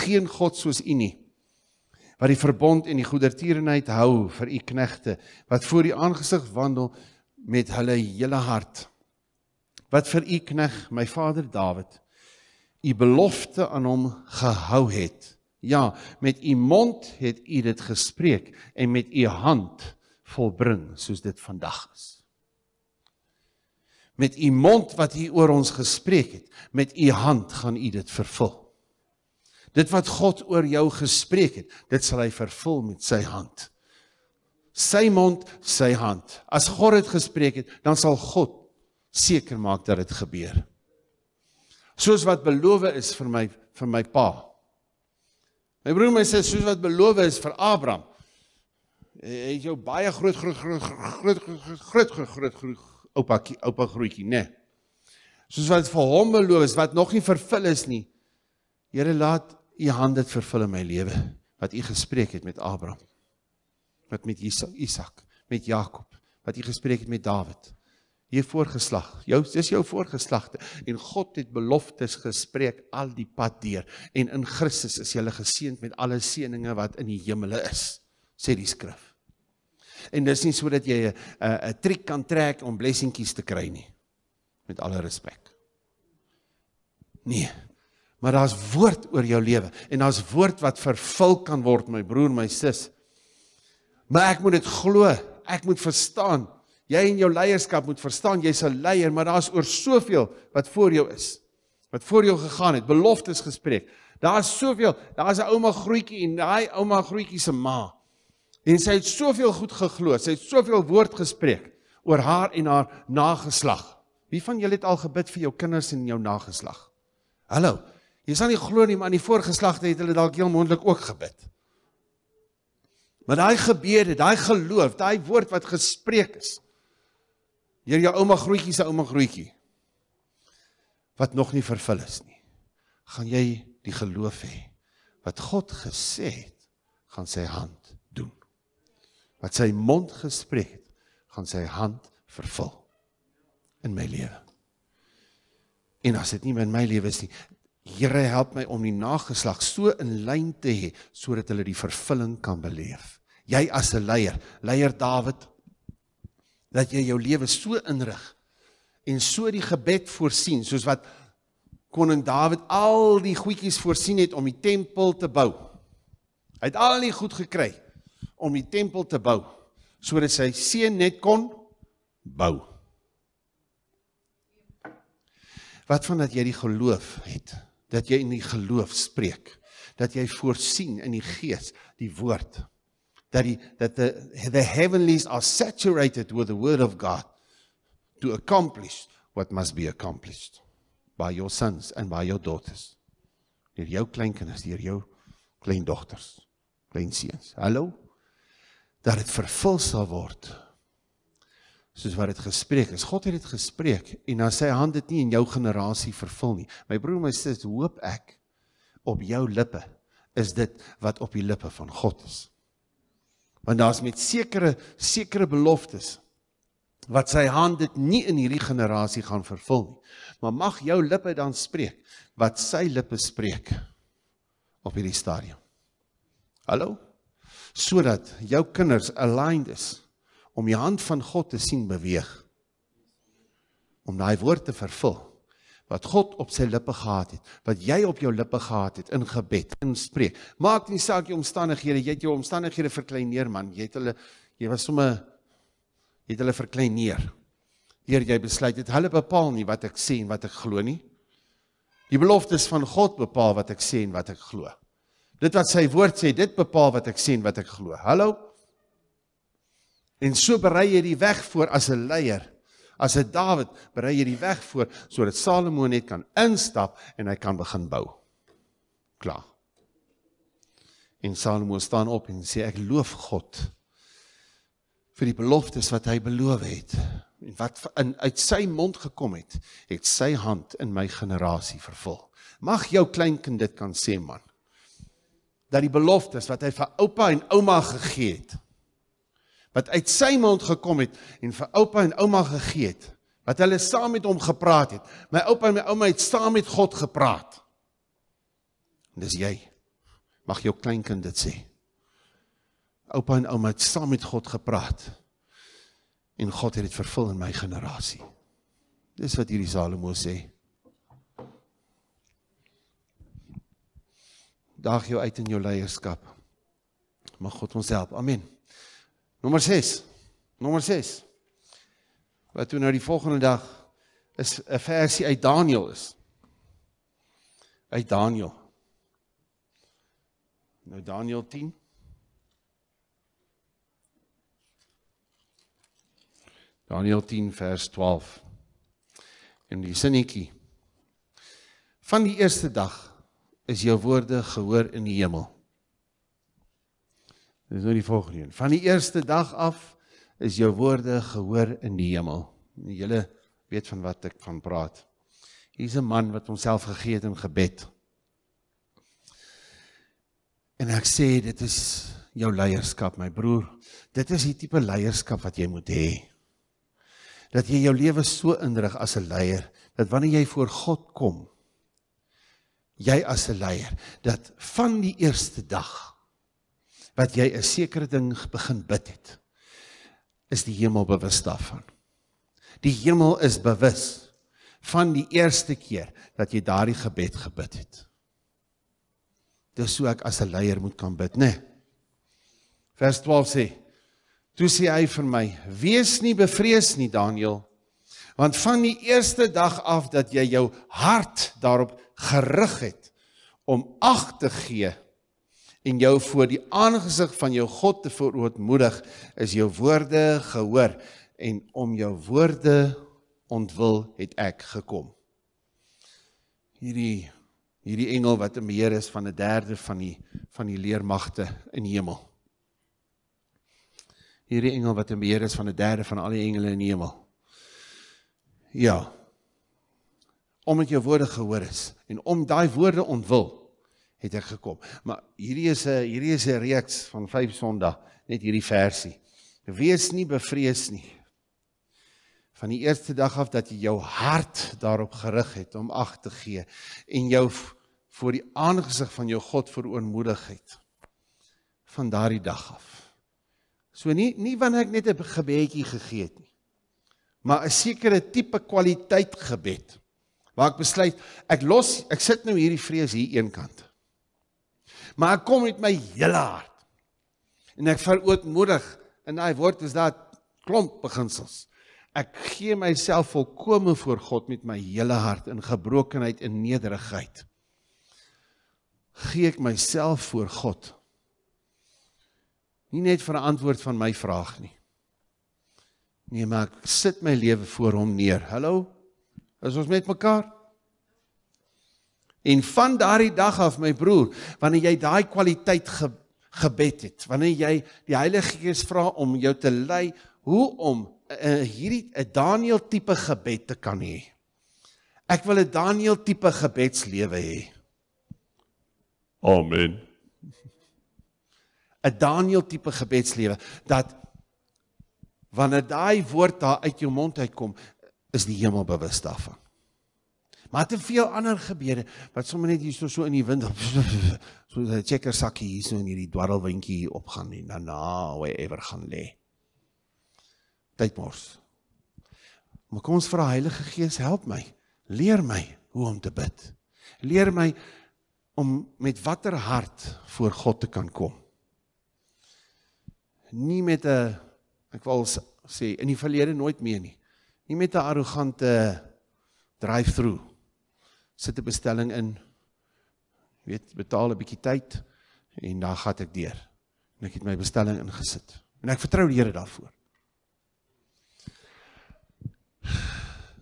geen god soos U nie wat die verbond en die goedertierenheid hou vir u knegte wat voor u aangesig wandel met hulle hele hart wat vir u kneg my vader Dawid u belofte aan hom gehou het ja met u mond het u dit gespreek en met u hand volbring soos dit vandag is met u mond wat u oor ons gespreek het, met u hand gaan u dit vervul. Dit wat God oor jou gespreek het, dit sal hy vervul met sy hand. Sy mond, sy hand. As God dit gespreek het, dan sal God seker maak dat dit gebeur. Soos wat beloof is vir my vir my pa. My broer my sê soos wat beloof is vir Abraham. Hy het jou baie groot groot groot groot groot groot groot groot, groot, groot, groot, groot oupa oupa grootjie, né? Nee. Soos wat vir hom beloof is wat nog nie vervul is nie. Here laat u hand dit vervul in my lewe wat u gespreek het met Abraham. Wat met Isak, met Jakob, wat u gespreek het met Dawid. Hier voorgeslag. Jou dis jou voorgeslagte en God het beloftes gespreek al die pad deur en in Christus is jy geseënd met alle seënings wat in die hemele is, sê die skrif en dis nie sodat jy 'n eh, 'n triek kan trek om blessingkies te kry nie. Met alle respek. Nee. Maar daar's woord oor jou lewe en daar's woord wat vervul kan word my broer, my sis. Maar ek moet dit glo. Ek moet verstaan. Jy en jou leierskap moet verstaan jy's 'n leier, maar daar's oor soveel wat voor jou is. Wat voor jou gegaan het, beloftes gespreek. Daar's soveel. Daar's 'n ouma grootjie en daai ouma grootjie se ma. En sy het soveel goed geglo, sy het soveel woord gespreek oor haar en haar nageslag. Wie van julle het al gebid vir jou kinders en jou nageslag? Hallo. Jy sal nie glo nie, maar in die voorgeslagte het hulle dalk heel moontlik ook gebid. Maar daai gebede, daai geloof, daai woord wat gespreek is. Hier jou ouma grootjie se ouma grootjie wat nog nie vervul is nie. Gaan jy die geloof hê wat God gesê het, gaan sy hand wat sy mond gespreek het, gaan sy hand vervul in my lewe. En as dit nie in my lewe is nie, Here help my om die nageslag so in lyn te hê sodat hulle die vervulling kan beleef. Jy as 'n leier, leier Dawid, dat jy jou lewe so inrig en so die gebed voorsien soos wat koning Dawid al die goedjies voorsien het om die tempel te bou. Hy het al die goed gekry om die tempel te bou sodat sy seun net kon bou. Wat van dat jy die geloof het, dat jy in die geloof spreek, dat jy voorsien in die gees, die woord dat die dat the, the heavenlies are saturated with the word of God to accomplish what must be accomplished by your sons and by your daughters deur jou kleinkinders deur jou kleindogters kleinseuns hallo dat dit vervul sal word. Soos wat dit gespreek is. God het dit gespreek en dan sy hand dit nie in jou generasie vervul nie. My broer en my sis, hoop ek op jou lippe is dit wat op die lippe van God is. Want daar's met sekere sekere beloftes wat sy hand dit nie in hierdie generasie gaan vervul nie. Maar mag jou lippe dan spreek wat sy lippe spreek op hierdie stadium. Hallo sodat jou kinders aligned is om die hand van God te sien beweeg om daai woord te vervul wat God op sy lippe gehad het, wat jy op jou lippe gehad het in gebed, in spreek. Maak nie saak jou omstandighede, jy het jou omstandighede verkleineer man, jy het hulle jy was sommer jy het hulle verkleineer. Eer jy besluit het hulle bepaal nie wat ek sê en wat ek glo nie. Die beloftes van God bepaal wat ek sê en wat ek glo. Dit wat sy woord sê, dit bepaal wat ek sien, wat ek glo. Hallo. En so berei jy die weg voor as 'n leier. As 'n Dawid berei jy die weg voor sodat Salomo net kan instap en hy kan begin bou. Klaar. En Salomo staan op en sê ek loof God vir die beloftes wat hy beloof het en wat in uit sy mond gekom het, het sy hand in my generasie vervul. Mag jou kleinkind dit kan sê man dat die beloftes wat hy vir oupa en ouma gegee het wat uit sy mond gekom het en vir oupa en ouma gegee het wat hulle saam met hom gepraat het my oupa en my ouma het saam met God gepraat en dis jy mag jou kleinkind dit sê oupa en ouma het saam met God gepraat en God het dit vervul in my generasie dis wat hierdie Salomo sê daag jou uit in jou leierskap. Mag God ons help. Amen. Nommer 6. Nommer 6. Wat toe nou die volgende dag is 'n versie uit Daniël is. Uit Daniël. Nou Daniël 10. Daniël 10 vers 12. En die sinnetjie. Van die eerste dag is jou woorde gehoor in die hemel. Dis nou die volgende een. Van die eerste dag af is jou woorde gehoor in die hemel. Julle weet van wat ek van praat. Hier's 'n man wat homself gegee het in gebed. En ek sê dit is jou leierskap my broer. Dit is die tipe leierskap wat jy moet hê. Dat jy jou lewe so inrig as 'n leier dat wanneer jy voor God kom, jy as 'n leier dat van die eerste dag wat jy 'n sekere ding begin bid het is die hemel bewus daarvan. Die hemel is bewus van die eerste keer dat jy daardie gebed gebid het. Dis so ek as 'n leier moet kan bid, né? Nee. Vers 12 sê: "Toe sê hy vir my: Wees nie bevrees nie, Daniel, want van die eerste dag af dat jy jou hart daarop gerig het om ag te gee en jou voor die aangesig van jou God te verootmoedig is jou woorde gehoor en om jou woorde ontwil het ek gekom. Hierdie hierdie engel wat 'n beheer is van 'n derde van die van die leermagte in die hemel. Hierdie engel wat 'n beheer is van 'n derde van al die engele in die hemel. Ja omdat jou woorde gehoor is en om daai woorde ontwil het ek gekom. Maar hierdie is 'n hierdie is 'n reeks van 5 Sondag, net hierdie versie. Wees nie bevrees nie. Van die eerste dag af dat jy jou hart daarop gerig het om ag te gee en jou voor die aangesig van jou God vir oormoedigheid van daardie dag af. So nie nie wanneer ek net 'n gebedjie gegee het nie. Maar 'n sekere tipe kwaliteit gebed waar ek besluit ek los ek sit nou hierdie vrees hier een kant. Maar ek kom met my hele hart. En ek verootmoedig in daai woord is daar klomp beginsels. Ek gee myself volkome voor God met my hele hart in gebrokenheid en nederigheid. Gee ek myself voor God. Nie net vir 'n antwoord van my vraag nie. Nee, maar ek sit my lewe voor hom neer. Hallo. Is ons met mekaar? En van daardie dag af, my broer, wanneer jy daai kwaliteit ge, gebed het, wanneer jy die Heilige Gees vra om jou te lei hoe om eh, eh, hierdie 'n eh, Daniël tipe gebed te kan hê. Ek wil 'n Daniël tipe gebedslewe hê. Amen. 'n Daniël tipe gebedslewe dat wanneer daai woord daar uit jou mond uitkom, is die hemel bewus daarvan. Maar te veel ander gebeure wat sommer net hier so in die wind so 'n checker sakkie hier so in hierdie dwarrelwindjie opgaan en dan na wherever gaan lê. Tyd mors. Maar kom ons vra Heilige Gees, help my. Leer my hoe om te bid. Leer my om met watter hart voor God te kan kom. Nie met 'n ek wil sê in die verlede nooit meer nie nie met 'n arrogante drive-through sit 'n bestelling in weet betaal 'n bietjie tyd en dan gaan ek deur en ek het my bestelling ingesit en ek vertrou die Here daarvoor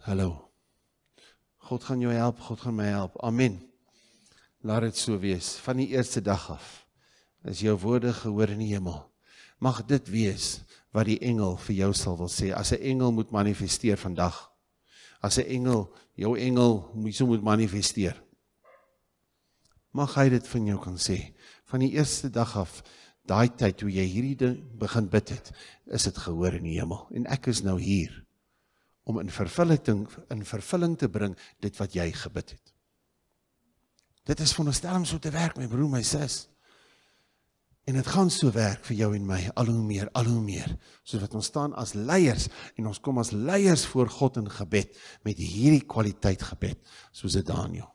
hallo God gaan jou help God gaan my help amen laat dit so wees van die eerste dag af is jou woorde gehoor in die hemel mag dit wees wat die engel vir jou sal wil sê. As 'n engel moet manifesteer vandag. As 'n engel, jou engel moet so moet manifesteer. Mag hy dit van jou kan sê van die eerste dag af. Daai tyd toe jy hierdie ding begin bid het, is dit gehoor in die hemel en ek is nou hier om in vervulling in vervulling te bring dit wat jy gebid het. Dit is veronderstel om so te werk my broer, my sussie. En dit gaan so werk vir jou en my al hoe meer, al hoe meer, soos wat ons staan as leiers en ons kom as leiers voor God in gebed met hierdie kwaliteit gebed, soos dit Daniël.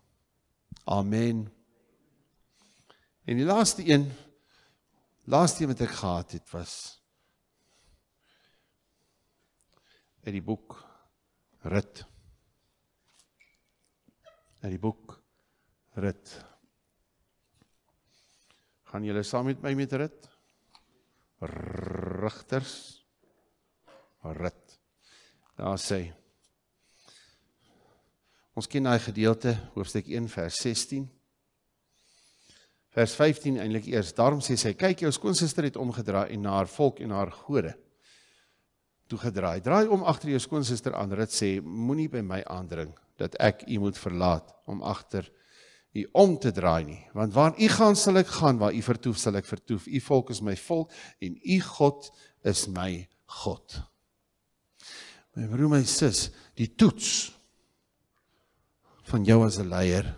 Amen. En die laaste een, laaste een wat ek gehad het was uit die boek Rut. uit die boek Rut. Gaan julle saam met my met rit? Rigters. Rit. Daar sê Ons ken daai gedeelte, hoofstuk 1 vers 16. Vers 15 eintlik eers. Daarom sê sy: "Kyk, jou skoonsister het omgedraai en na haar volk en haar gode toe gedraai. Draai om agter jou skoonsister aan." Rut sê: "Moenie by my aandring dat ek u moet verlaat om agter u om te draai nie want waar u gaan sal ek gaan waar u vertoef sal ek vertoef u volk is my volk en u God is my God my broer my sis die toets van jou as 'n leier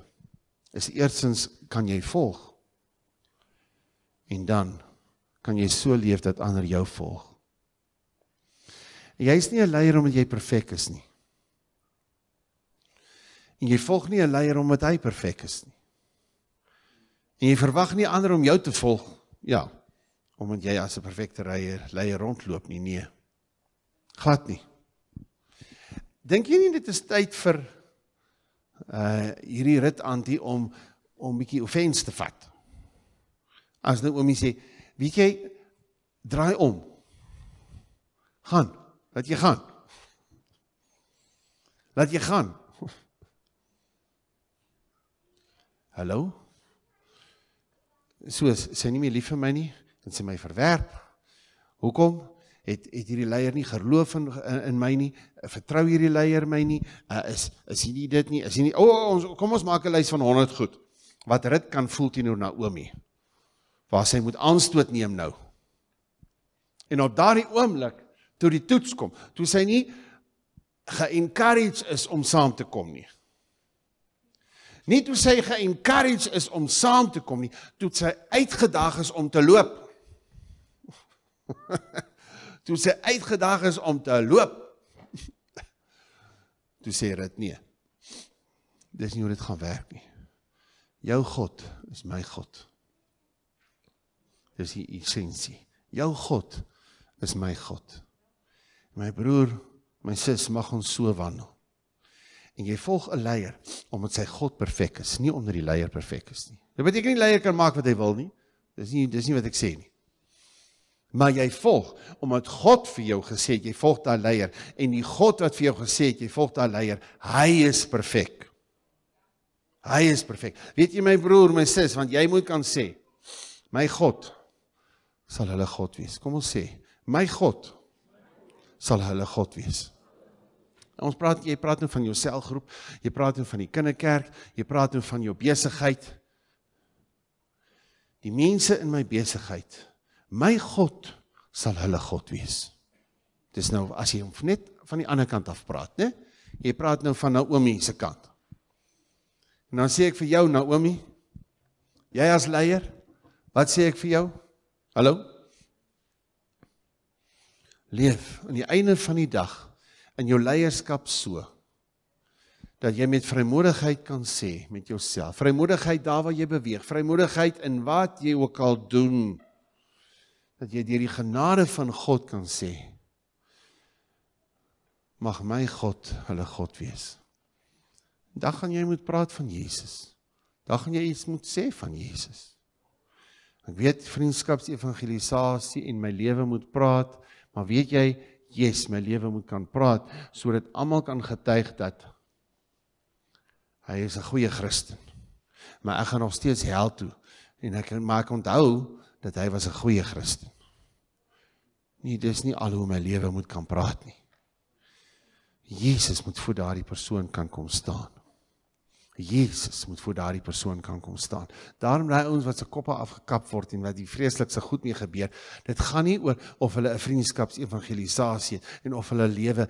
is eersins kan jy volg en dan kan jy so leef dat ander jou volg jy's nie 'n leier omdat jy perfek is nie En jy volg nie 'n leier omdat hy perfek is nie. En jy verwag nie ander om jou te volg, ja, omdat jy as 'n perfekte leier, leier rondloop nie, nee. Glad nie. Dink jy nie dit is tyd vir uh hierdie rit antie om om bietjie offense te vat? As nou oomie sê, weet jy, draai om. Gaan, laat jy gaan. Laat jy gaan. Hallo? Soos sy nie meer lief vir my nie en sy my verwerp. Hoekom het het hierdie leier nie geloof in in my nie? Vertrou hierdie leier my nie? Uh, is is hy nie dit nie? Is hy nie O, oh, ons kom ons maak 'n lys van 100 goed wat Rut kan voel teenoor Naomi. Waar sy moet aanstoot neem nou. En op daardie oomblik toe die toets kom, toe sy nie ge-encourage is om saam te kom nie. Nie toe sy ge-encourage is om saam te kom nie, toe sy uitgedaag is om te loop. toe sy uitgedaag is om te loop. toe sê dit nee. Dis nie hoe dit gaan werk nie. Jou God is my God. Dis die essensie. Jou God is my God. My broer, my sis, mag ons so wandel en jy volg 'n leier omdat sy God perfek is, nie omdat die leier perfek is nie. Dit beteken nie leier kan maak wat hy wil nie. Dis nie dis nie wat ek sê nie. Maar jy volg omdat God vir jou gesê het jy volg daai leier en die God wat vir jou gesê het jy volg daai leier, hy is perfek. Hy is perfek. Weet jy my broer, my sis, want jy moet kan sê, my God sal hulle God wees. Kom ons sê, my God sal hulle God wees. Ons praat jy praat nou van jou selgroep, jy praat nou van die kinderkerk, jy praat nou van jou besigheid. Die mense in my besigheid. My God sal hulle God wees. Dis nou as jy hom net van die ander kant af praat, né? Jy praat nou van Naomi se kant. En dan sê ek vir jou Naomi, jy as leier, wat sê ek vir jou? Hallo. Leef aan die einde van die dag in jou leierskap so dat jy met vrymoedigheid kan sê met jouself vrymoedigheid daar waar jy beweeg vrymoedigheid in wat jy ook al doen dat jy deur die genade van God kan sê mag my God hulle God wees dan gaan jy moet praat van Jesus dan gaan jy iets moet sê van Jesus ek weet vriendskapsevangelisasie en my lewe moet praat maar weet jy yes, my lewe moet kan praat sodat almal kan getuig dat hy is 'n goeie Christen. Maar ek gaan nog steeds hel toe en ek maar ek onthou dat hy was 'n goeie Christen. Nee, dis nie al hoe my lewe moet kan praat nie. Jesus moet vir daardie persoon kan kom staan. Jesus moet voor daardie persoon kan kom staan. Daarom daai ouens wat se koppe afgekap word en wat die vreeslikste goed mee gebeur. Dit gaan nie oor of hulle 'n vriendskapsevangelisasie het en of hulle lewe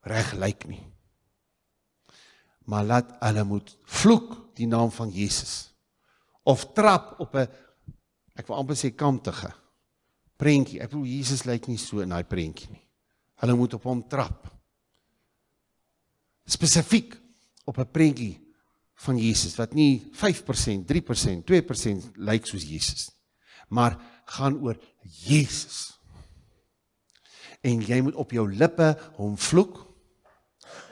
reg lyk nie. Maar laat hulle moet vloek die naam van Jesus of trap op 'n ek wil amper sê kamptige prentjie. Ek bedoel Jesus lyk nie so in daai prentjie nie. Hulle moet op hom trap. Spesifiek op 'n prentjie van Jesus wat nie 5%, 3%, 2% lyk soos Jesus nie. Maar gaan oor Jesus. En jy moet op jou lippe hom vloek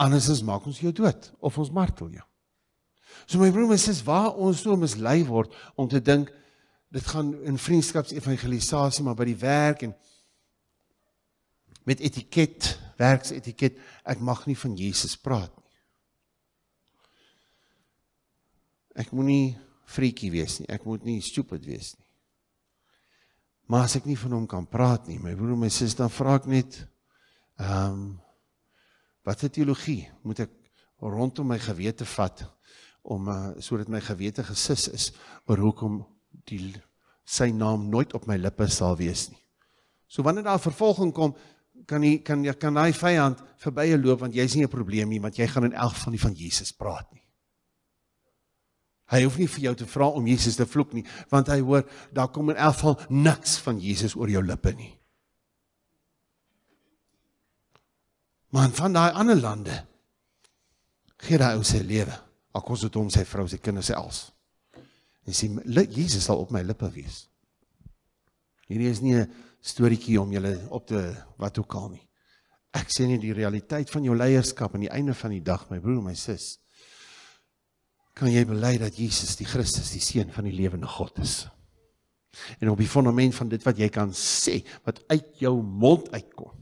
anders ons maak ons jou dood of ons martel jou. So my broer, my sis, waar ons so mislei word om te dink dit gaan in vriendskapsevangelisasie maar by die werk en met etiket, werksetiket, ek mag nie van Jesus praat Ek moenie freakie wees nie. Ek moet nie stupid wees nie. Maar as ek nie van hom kan praat nie, my broer, my sussie, dan vra ek net ehm um, wat se teologie moet ek rondom my gewete vat om uh, sodat my gewete gesus is oor hoekom die sy naam nooit op my lippe sal wees nie. So wanneer daar vervolging kom, kan jy kan jy kan daai vyand verbye loop want jy's nie 'n probleem nie, want jy gaan in elk geval nie van Jesus praat nie. Hy hoef nie vir jou te vra om Jesus te vloek nie, want hy hoor daar kom in elk geval niks van Jesus oor jou lippe nie. Maar van daai ander lande gee daai ou sy lewe. Al kos dit hom sy vrou, sy kinders, sy als. En sê Jesus sal op my lippe wees. Hierdie is nie 'n storieetjie om julle op te wat ook al nie. Ek sien nie die realiteit van jou leierskap aan die einde van die dag, my broer, my sussie kan jy bely dat Jesus die Christus die seun van die lewende God is. En op die fondament van dit wat jy kan sê, wat uit jou mond uitkom,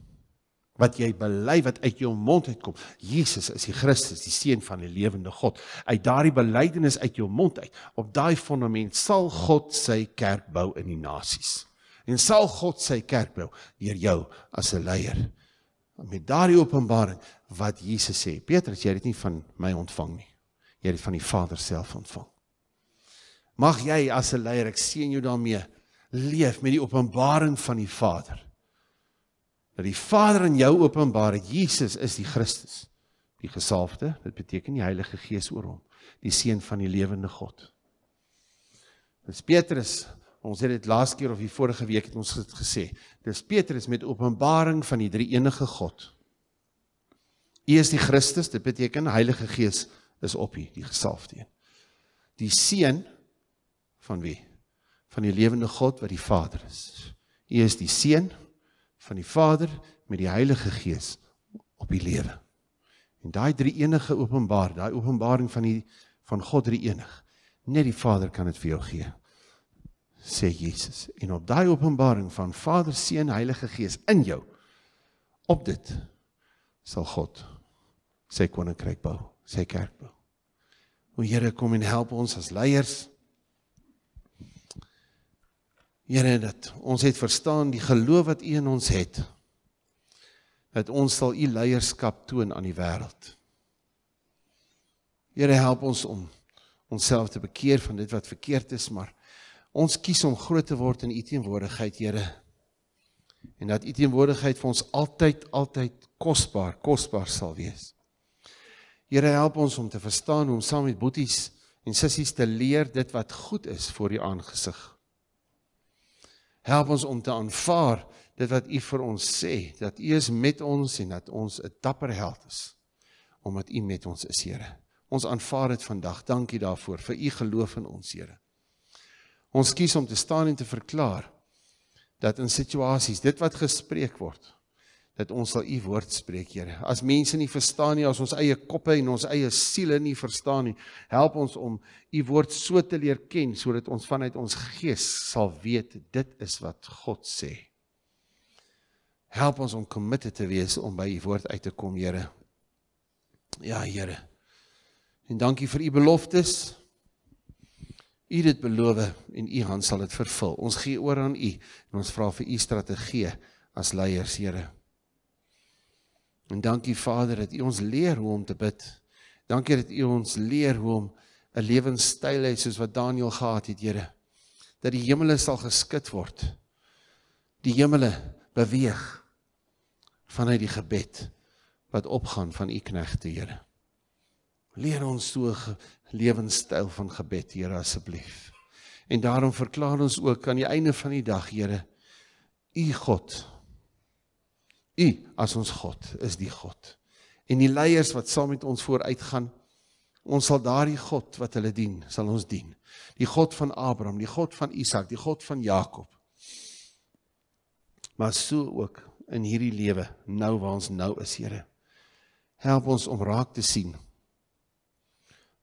wat jy bely wat uit jou mond uitkom, Jesus is die Christus, die seun van die lewende God. Uit daardie belydenis uit jou mond uit, op daai fondament sal God sy kerk bou in die nasies. En sal God sy kerk bou deur jou as 'n leier. Met daardie openbaring wat Jesus sê, Petrus, jy het dit nie van my ontvang nie jy dit van die Vader self ontvang. Mag jy as 'n leier, ek sien jou daarmee, leef met die openbaring van die Vader. Dat die Vader in jou openbaar het Jesus is die Christus, die gesalfde, dit beteken die Heilige Gees oor hom, die seun van die lewende God. Dis Petrus Ons het dit laas keer of die vorige week het ons dit gesê. Dis Petrus met openbaring van die drie-enige God. U is die Christus, dit beteken Heilige Gees is op hy, die gesalfde een. Die seun van wie? Van die lewende God wat die Vader is. Hy is die seun van die Vader met die Heilige Gees op die lewe. En daai drie enige openbaar, daai openbaring van die van God drie enig. Net die Vader kan dit vir jou gee. Sê Jesus. En op daai openbaring van Vader, Seun, Heilige Gees in jou op dit sal God sê koninkryk bou sy kerk bou. O Here, kom en help ons as leiers. Here, dat ons het verstaan die geloof wat U in ons het. Dat ons sal U leierskap toon aan die wêreld. Here, help ons om onsself te bekeer van dit wat verkeerd is, maar ons kies om groot te word in U teenwoordigheid, Here. En dat U teenwoordigheid vir ons altyd altyd kosbaar, kosbaar sal wees. Here help ons om te verstaan hoe om saam met boeties en sissies te leer dit wat goed is voor u aangesig. Help ons om te aanvaar dit wat u vir ons sê dat u is met ons en dat ons 'n dapper held is omdat u met ons is, Here. Ons aanvaar dit vandag. Dankie daarvoor vir u geloof in ons, Here. Ons kies om te staan en te verklaar dat in situasies dit wat gespreek word dat ons sal u woord spreek, Here. As mense nie verstaan nie, as ons eie koppe en ons eie siele nie verstaan nie, help ons om u woord so te leer ken sodat ons vanuit ons gees sal weet dit is wat God sê. Help ons om committed te wees om by u woord uit te kom, Here. Ja, Here. En dankie vir u beloftes. U het beloof en u hand sal dit vervul. Ons gee oor aan u en ons vra vir u strategie as leiers, Here. En dankie Vader dat U ons leer hoe om te bid. Dankie dat U ons leer hoe om 'n lewenstyl hê soos wat Daniël gehad het, Here. Dat die hemele sal geskud word. Die hemele beweeg vanuit die gebed wat opgaan van U knegte, Here. Leer ons so 'n lewenstyl van gebed, Here, asseblief. En daarom verklaar ons ook aan die einde van die dag, Here, U God U as ons God is die God. En die leiers wat saam met ons vooruit gaan, ons sal daardie God wat hulle dien, sal ons dien. Die God van Abraham, die God van Isak, die God van Jakob. Maar so ook in hierdie lewe, nou waar ons nou is, Here. Help ons om raak te sien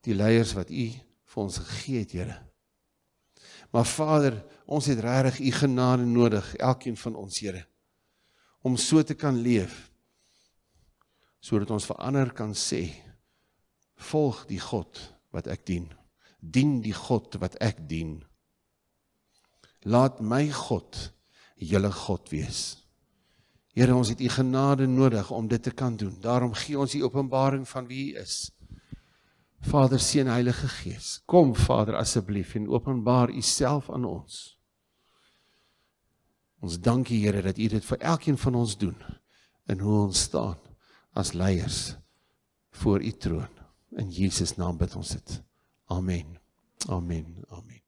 die leiers wat U vir ons gegee het, Here. Maar Vader, ons het regtig U genade nodig, elkeen van ons, Here om so te kan leef sodat ons verander kan sê volg die God wat ek dien dien die God wat ek dien laat my God julle God wees Here ons het u genade nodig om dit te kan doen daarom gee ons u openbaring van wie u is Vader seën Heilige Gees kom Vader asseblief en openbaar u self aan ons Ons dank U Here dat U dit vir elkeen van ons doen in hoe ons staan as leiers voor U troon. In Jesus naam bid ons dit. Amen. Amen. Amen.